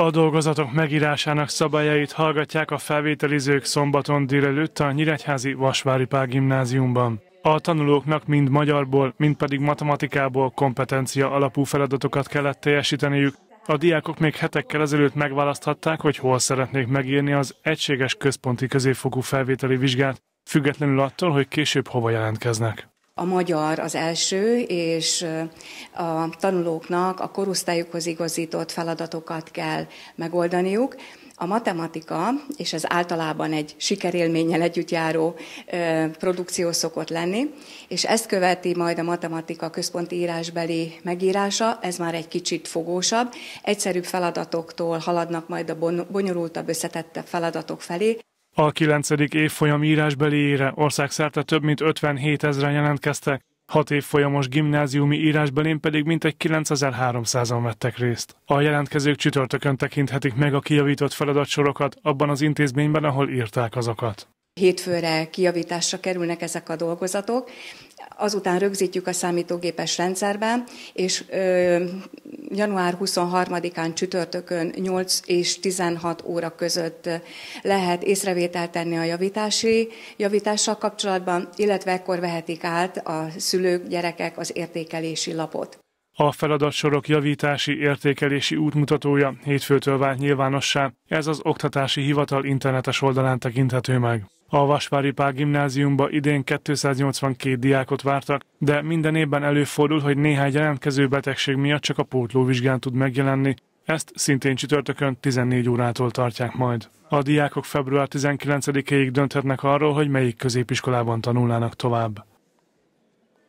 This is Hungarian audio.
A dolgozatok megírásának szabályait hallgatják a felvételizők szombaton délelőtt a Nyíregyházi Vasvári Pál gimnáziumban. A tanulóknak mind magyarból, mind pedig matematikából kompetencia alapú feladatokat kellett teljesíteniük. A diákok még hetekkel ezelőtt megválaszthatták, hogy hol szeretnék megírni az egységes központi középfokú felvételi vizsgát, függetlenül attól, hogy később hova jelentkeznek a magyar az első, és a tanulóknak a korosztályukhoz igazított feladatokat kell megoldaniuk. A matematika, és ez általában egy sikerélménnyel együtt járó produkció szokott lenni, és ezt követi majd a matematika központi írásbeli megírása, ez már egy kicsit fogósabb, egyszerűbb feladatoktól haladnak majd a bonyolultabb, összetettebb feladatok felé. A 9. évfolyam írásbeliére országszerte több mint 57 ezeren jelentkeztek, 6 évfolyamos gimnáziumi írásbelén pedig mintegy 9300-an vettek részt. A jelentkezők csütörtökön tekinthetik meg a kijavított feladatsorokat abban az intézményben, ahol írták azokat hétfőre kiavításra kerülnek ezek a dolgozatok. Azután rögzítjük a számítógépes rendszerben, és ö, január 23-án csütörtökön 8 és 16 óra között lehet észrevételt tenni a javítási, javítással kapcsolatban, illetve ekkor vehetik át a szülők, gyerekek az értékelési lapot. A feladatsorok javítási értékelési útmutatója hétfőtől vált nyilvánossá, ez az Oktatási Hivatal internetes oldalán tekinthető meg. A Vasvári Pál gimnáziumba idén 282 diákot vártak, de minden évben előfordul, hogy néhány jelentkező betegség miatt csak a pótlóvizsgán tud megjelenni. Ezt szintén csütörtökön 14 órától tartják majd. A diákok február 19 éig dönthetnek arról, hogy melyik középiskolában tanulnának tovább.